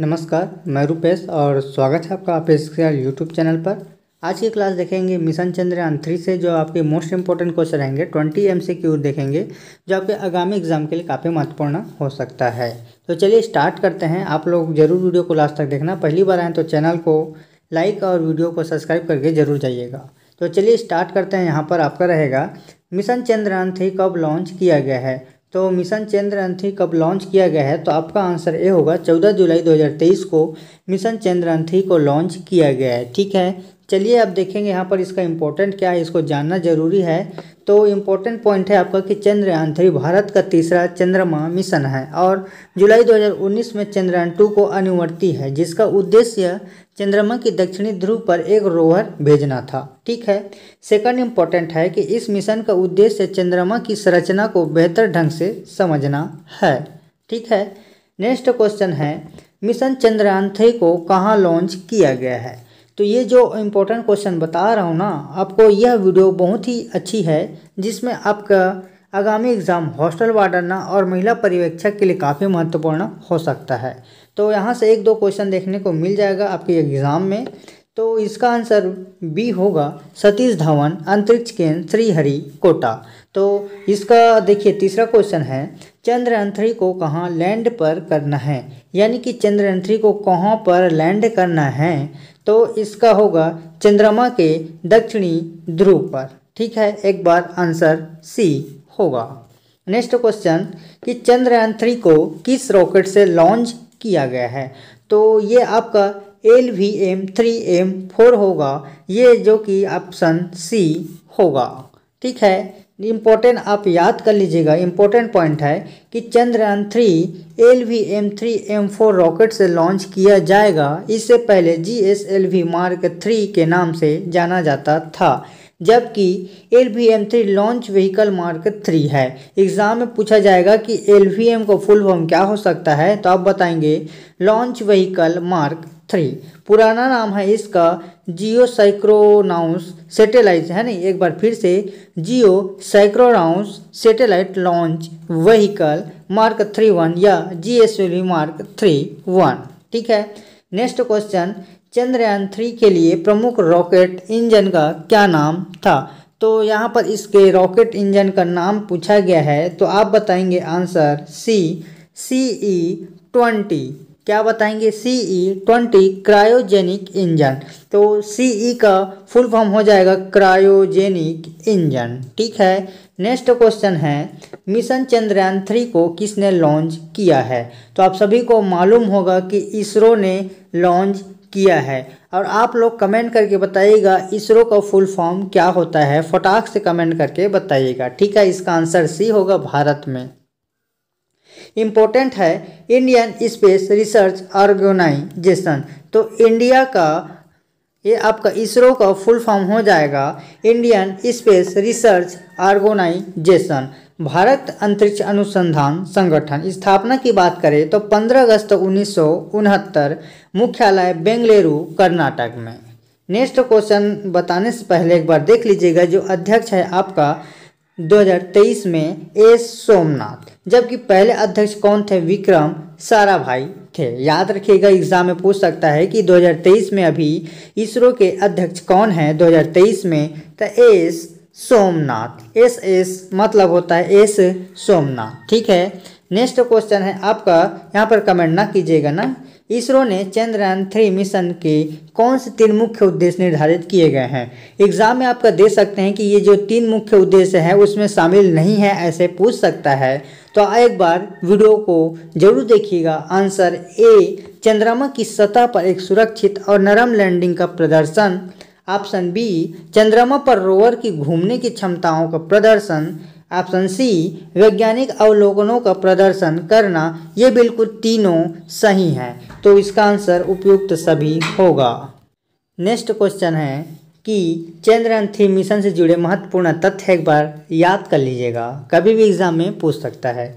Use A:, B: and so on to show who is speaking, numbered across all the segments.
A: नमस्कार मैं रूपेश और स्वागत है आपका आप यूट्यूब चैनल पर आज की क्लास देखेंगे मिशन चंद्रयान थ्री से जो आपके मोस्ट इंपॉर्टेंट क्वेश्चन रहेंगे ट्वेंटी एम सी क्यू देखेंगे जो आपके आगामी एग्जाम के लिए काफ़ी महत्वपूर्ण हो सकता है तो चलिए स्टार्ट करते हैं आप लोग जरूर वीडियो को लास्ट तक देखना पहली बार आएँ तो चैनल को लाइक और वीडियो को सब्सक्राइब करके जरूर जाइएगा तो चलिए स्टार्ट करते हैं यहाँ पर आपका रहेगा मिशन चंद्रयान थ्री कब लॉन्च किया गया है तो मिशन चंद्रयांथी कब लॉन्च किया गया है तो आपका आंसर ए होगा चौदह जुलाई 2023 को मिशन चंद्रयांथी को लॉन्च किया गया है ठीक है चलिए अब देखेंगे यहाँ पर इसका इम्पोर्टेंट क्या है इसको जानना जरूरी है तो इम्पोर्टेंट पॉइंट है आपका कि चंद्रयान थ्री भारत का तीसरा चंद्रमा मिशन है और जुलाई 2019 में चंद्रयान टू को अनुवर्ती है जिसका उद्देश्य चंद्रमा की दक्षिणी ध्रुव पर एक रोवर भेजना था ठीक है सेकंड इम्पोर्टेंट है कि इस मिशन का उद्देश्य चंद्रमा की संरचना को बेहतर ढंग से समझना है ठीक है नेक्स्ट क्वेश्चन है मिशन चंद्रयान थ्री को कहाँ लॉन्च किया गया है तो ये जो इम्पोर्टेंट क्वेश्चन बता रहा हूँ ना आपको यह वीडियो बहुत ही अच्छी है जिसमें आपका आगामी एग्ज़ाम हॉस्टल वार्डना और महिला पर्यवेक्षक के लिए काफ़ी महत्वपूर्ण हो सकता है तो यहाँ से एक दो क्वेश्चन देखने को मिल जाएगा आपके एग्ज़ाम में तो इसका आंसर बी होगा सतीश धवन अंतरिक्ष केंद्र श्रीहरि कोटा तो इसका देखिए तीसरा क्वेश्चन है चंद्र थ्री को कहाँ लैंड पर करना है यानी कि चंद्र थ्री को कहाँ पर लैंड करना है तो इसका होगा चंद्रमा के दक्षिणी ध्रुव पर ठीक है एक बार आंसर सी होगा नेक्स्ट क्वेश्चन कि चंद्रयान थ्री को किस रॉकेट से लॉन्च किया गया है तो ये आपका L V M three M four होगा ये जो कि ऑप्शन सी होगा ठीक है इम्पोर्टेंट आप याद कर लीजिएगा इम्पोर्टेंट पॉइंट है कि Chandrayaan three L V M three M four rocket से लॉन्च किया जाएगा इससे पहले G S L V mark three के नाम से जाना जाता था जबकि L V M three launch vehicle mark three है एग्ज़ाम में पूछा जाएगा कि एल वी एम का फुल फॉर्म क्या हो सकता है तो आप बताएंगे लॉन्च व्हीकल मार्क थ्री पुराना नाम है इसका जियो साइक्रोनाउंस सेटेलाइट है ना एक बार फिर से geo synchronous satellite launch vehicle mark three one या G S L V mark three one ठीक है नेक्स्ट क्वेश्चन चंद्रयान थ्री के लिए प्रमुख रॉकेट इंजन का क्या नाम था तो यहाँ पर इसके रॉकेट इंजन का नाम पूछा गया है तो आप बताएंगे आंसर सी सी ई ट्वेंटी क्या बताएंगे C E twenty cryogenic engine तो सी ई e का फुल फॉर्म हो जाएगा क्रायोजेनिक इंजन ठीक है नेक्स्ट क्वेश्चन है मिशन चंद्रयान थ्री को किसने लॉन्च किया है तो आप सभी को मालूम होगा कि इसरो ने लॉन्च किया है और आप लोग कमेंट करके बताइएगा इसरो का फुल फॉर्म क्या होता है फटाक से कमेंट करके बताइएगा ठीक है इसका आंसर सी होगा भारत में इम्पोर्टेंट है इंडियन स्पेस रिसर्च ऑर्गेनाइजेशन तो इंडिया का ये आपका इसरो का फुल फॉर्म हो जाएगा Indian Space Research Organisation Bharat अंतरिक्ष अनुसंधान संगठन स्थापना की बात करें तो 15 अगस्त उन्नीस मुख्यालय बेंगलुरु कर्नाटक में नेक्स्ट क्वेश्चन बताने से पहले एक बार देख लीजिएगा जो अध्यक्ष है आपका 2023 में एस सोमनाथ जबकि पहले अध्यक्ष कौन थे विक्रम सारा भाई थे याद रखिएगा एग्जाम में पूछ सकता है कि 2023 में अभी इसरो के अध्यक्ष कौन है 2023 में तो एस सोमनाथ एस एस मतलब होता है एस सोमनाथ ठीक है नेक्स्ट क्वेश्चन है आपका यहाँ पर कमेंट ना कीजिएगा ना इसरो ने चंद्रयान थ्री मिशन के कौन से तीन मुख्य उद्देश्य निर्धारित किए गए हैं एग्जाम में आपका दे सकते हैं कि ये जो तीन मुख्य उद्देश्य हैं उसमें शामिल नहीं है ऐसे पूछ सकता है तो एक बार वीडियो को जरूर देखिएगा आंसर ए चंद्रमा की सतह पर एक सुरक्षित और नरम लैंडिंग का प्रदर्शन ऑप्शन बी चंद्रमा पर रोवर की घूमने की क्षमताओं का प्रदर्शन ऑप्शन सी वैज्ञानिक अवलोकनों का प्रदर्शन करना ये बिल्कुल तीनों सही हैं तो इसका आंसर उपयुक्त सभी होगा नेक्स्ट क्वेश्चन है कि चंद्रयान थ्री मिशन से जुड़े महत्वपूर्ण तथ्य एक बार याद कर लीजिएगा कभी भी एग्जाम में पूछ सकता है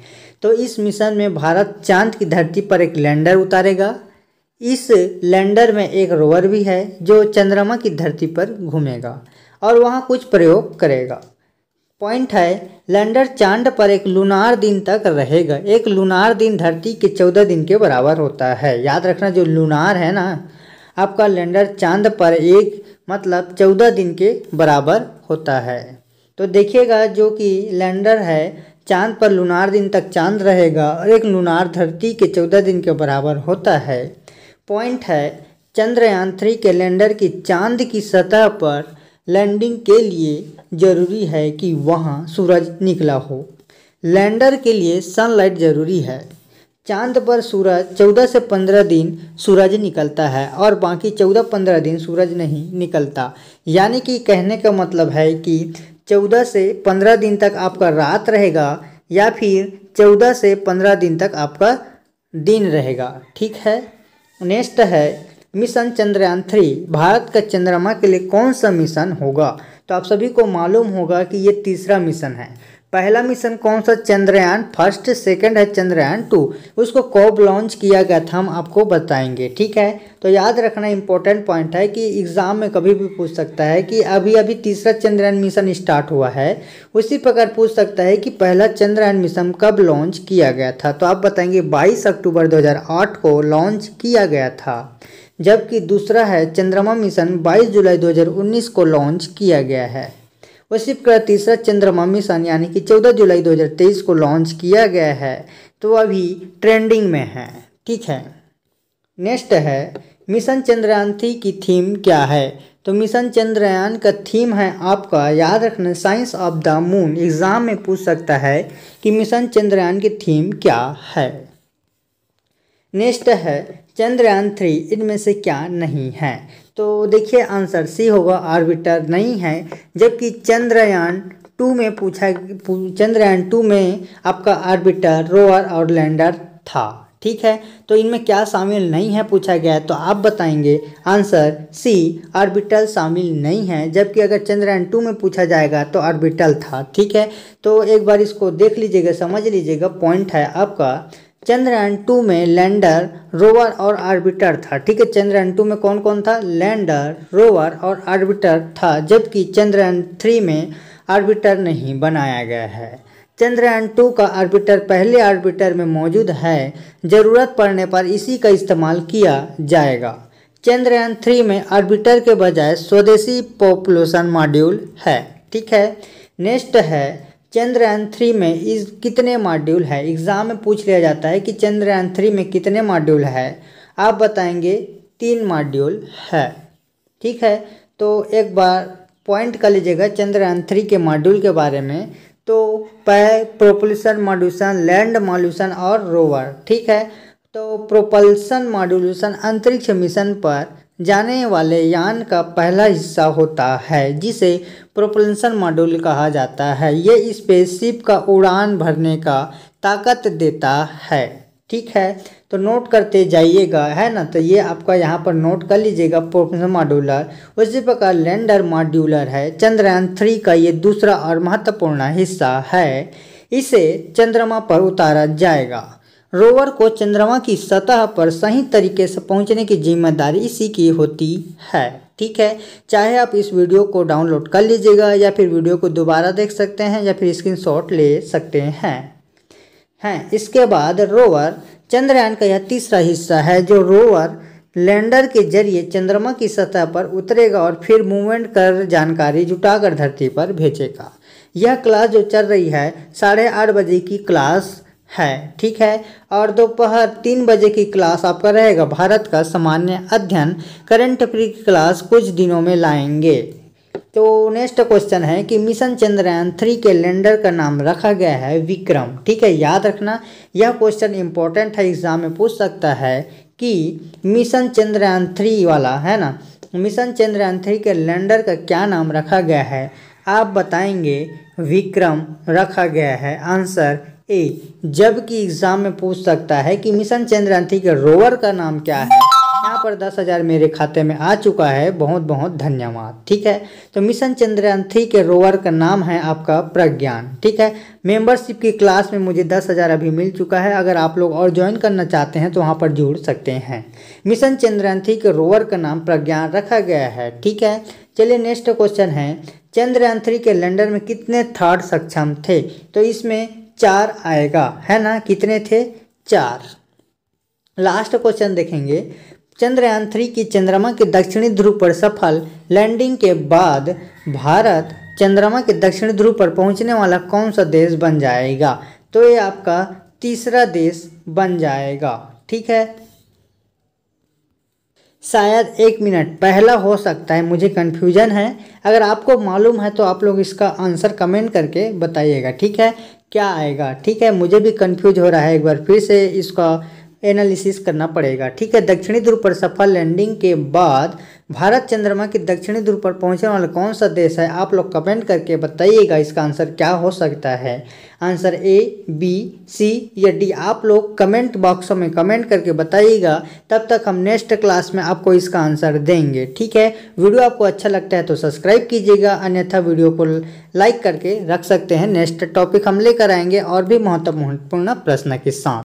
A: तो इस मिशन में भारत चांद की धरती पर एक लैंडर उतारेगा इस लैंडर में एक रोवर भी है जो चंद्रमा की धरती पर घूमेगा और वहाँ कुछ प्रयोग करेगा पॉइंट है लैंडर चांद पर एक लूनार दिन तक रहेगा एक लूनार दिन धरती के चौदह दिन के बराबर होता है याद रखना जो लूनार है ना आपका लैंडर चांद पर एक मतलब चौदह दिन के बराबर होता है तो देखिएगा जो कि लैंडर है चांद पर लूनार दिन तक चांद रहेगा और एक लूनार धरती के चौदह दिन के बराबर होता है पॉइंट है चंद्रयान थ्री के लैंडर की चांद की सतह पर लैंडिंग के लिए जरूरी है कि वहाँ सूरज निकला हो लैंडर के लिए सनलाइट जरूरी है चांद पर सूरज 14 से 15 दिन सूरज निकलता है और बाकी 14-15 दिन सूरज नहीं निकलता यानी कि कहने का मतलब है कि 14 से 15 दिन तक आपका रात रहेगा या फिर 14 से 15 दिन तक आपका दिन रहेगा ठीक है नेक्स्ट है मिशन चंद्रयान थ्री भारत का चंद्रमा के लिए कौन सा मिशन होगा तो आप सभी को मालूम होगा कि ये तीसरा मिशन है पहला मिशन कौन सा चंद्रयान फर्स्ट सेकंड है चंद्रयान टू उसको कब लॉन्च किया गया था हम आपको बताएंगे ठीक है तो याद रखना इंपॉर्टेंट पॉइंट है कि एग्ज़ाम में कभी भी पूछ सकता है कि अभी अभी तीसरा चंद्रयान मिशन स्टार्ट हुआ है उसी प्रकार पूछ सकता है कि पहला चंद्रयान मिशन कब लॉन्च किया गया था तो आप बताएंगे बाईस अक्टूबर दो को लॉन्च किया गया था जबकि दूसरा है चंद्रमा मिशन 22 जुलाई 2019 को लॉन्च किया गया है वसीप का तीसरा चंद्रमा मिशन यानी कि 14 जुलाई 2023 को लॉन्च किया गया है तो अभी ट्रेंडिंग में है ठीक है नेक्स्ट है मिशन चंद्रयान थ्री की थीम क्या है तो मिशन चंद्रयान का थीम है आपका याद रखना science of the moon exam में पूछ सकता है कि मिशन चंद्रयान की थीम क्या है नेक्स्ट है चंद्रयान थ्री इनमें से क्या नहीं है तो देखिए आंसर सी होगा ऑर्बिटर नहीं है जबकि चंद्रयान टू में पूछा चंद्रयान टू में आपका ऑर्बिटर रोवर और लैंडर था ठीक है तो इनमें क्या शामिल नहीं है पूछा गया है तो आप बताएंगे आंसर सी ऑर्बिटल शामिल नहीं है जबकि अगर चंद्रयान टू में पूछा जाएगा तो ऑर्बिटल था ठीक है तो एक बार इसको देख लीजिएगा समझ लीजिएगा पॉइंट है आपका चंद्रयान टू में लैंडर रोवर और आर्बिटर था ठीक है चंद्रयान टू में कौन कौन था लैंडर रोवर और आर्बिटर था जबकि चंद्रयान थ्री में आर्बिटर नहीं बनाया गया है चंद्रयान टू का आर्बिटर पहले आर्बिटर में मौजूद है ज़रूरत पड़ने पर इसी का इस्तेमाल किया जाएगा चंद्रयान थ्री में आर्बिटर के बजाय स्वदेशी पॉपुलेशन मॉड्यूल है ठीक है नेक्स्ट है चंद्रयान थ्री में इस कितने मॉड्यूल है एग्ज़ाम में पूछ लिया जाता है कि चंद्रयान थ्री में कितने मॉड्यूल है आप बताएंगे तीन मॉड्यूल है ठीक है तो एक बार पॉइंट कर लीजिएगा चंद्रयान थ्री के मॉड्यूल के बारे में तो पै प्रोपल्सन मॉड्यूसन लैंड मॉल्यूसन और रोवर ठीक है तो प्रोपल्सन मॉड्यूलेशन अंतरिक्ष मिशन पर जाने वाले यान का पहला हिस्सा होता है जिसे प्रोपल्सन मॉड्यूल कहा जाता है ये स्पेसशिप का उड़ान भरने का ताकत देता है ठीक है तो नोट करते जाइएगा है ना तो ये आपका यहाँ पर नोट कर लीजिएगा प्रोपल्सन मॉड्यूलर उसी प्रकार लैंडर मॉड्यूलर है चंद्रयान थ्री का ये दूसरा और महत्वपूर्ण हिस्सा है इसे चंद्रमा पर उतारा जाएगा रोवर को चंद्रमा की सतह पर सही तरीके से पहुंचने की जिम्मेदारी इसी की होती है ठीक है चाहे आप इस वीडियो को डाउनलोड कर लीजिएगा या फिर वीडियो को दोबारा देख सकते हैं या फिर स्क्रीनशॉट ले सकते हैं हैं इसके बाद रोवर चंद्रयान का यह तीसरा हिस्सा है जो रोवर लैंडर के जरिए चंद्रमा की सतह पर उतरेगा और फिर मूवमेंट कर जानकारी जुटाकर धरती पर भेजेगा यह क्लास जो चल रही है साढ़े आठ बजे की क्लास है ठीक है और दोपहर तीन बजे की क्लास आपका रहेगा भारत का सामान्य अध्ययन करंट अफेयर की क्लास कुछ दिनों में लाएंगे तो नेक्स्ट क्वेश्चन है कि मिशन चंद्रयान थ्री के लैंडर का नाम रखा गया है विक्रम ठीक है याद रखना यह क्वेश्चन इंपॉर्टेंट है एग्जाम में पूछ सकता है कि मिशन चंद्रयान थ्री वाला है ना मिशन चंद्रयान थ्री के लैंडर का क्या नाम रखा गया है आप बताएंगे विक्रम रखा गया है आंसर ए जबकि एग्जाम में पूछ सकता है कि मिशन चंद्रयान के रोवर का नाम क्या है यहाँ पर दस हज़ार मेरे खाते में आ चुका है बहुत बहुत धन्यवाद ठीक है तो मिशन चंद्रयान थ्री के रोवर का नाम है आपका प्रज्ञान ठीक है मेंबरशिप की क्लास में मुझे दस हज़ार अभी मिल चुका है अगर आप लोग और ज्वाइन करना चाहते हैं तो वहाँ पर जुड़ सकते हैं मिशन चंद्रयान थ्री के रोवर का नाम प्रज्ञान रखा गया है ठीक है चलिए नेक्स्ट क्वेश्चन है चंद्रयान थ्री के लैंडर में कितने थर्ड सक्षम थे तो इसमें चार आएगा है ना कितने थे चार लास्ट क्वेश्चन देखेंगे चंद्रयान थ्री की चंद्रमा के दक्षिणी ध्रुव पर सफल लैंडिंग के बाद भारत चंद्रमा के दक्षिणी ध्रुव पर पहुंचने वाला कौन सा देश बन जाएगा तो ये आपका तीसरा देश बन जाएगा ठीक है शायद एक मिनट पहला हो सकता है मुझे कन्फ्यूजन है अगर आपको मालूम है तो आप लोग इसका आंसर कमेंट करके बताइएगा ठीक है क्या आएगा ठीक है मुझे भी कंफ्यूज हो रहा है एक बार फिर से इसका एनालिसिस करना पड़ेगा ठीक है दक्षिणी ध्रुव पर सफल लैंडिंग के बाद भारत चंद्रमा की दक्षिणी ध्रुव पर पहुंचने वाला कौन सा देश है आप लोग कमेंट करके बताइएगा इसका आंसर क्या हो सकता है आंसर ए बी सी या डी आप लोग कमेंट बॉक्स में कमेंट करके बताइएगा तब तक हम नेक्स्ट क्लास में आपको इसका आंसर देंगे ठीक है वीडियो आपको अच्छा लगता है तो सब्सक्राइब कीजिएगा अन्यथा वीडियो को लाइक करके रख सकते हैं नेक्स्ट टॉपिक हम लेकर आएंगे और भी महत्वपूर्ण प्रश्न के साथ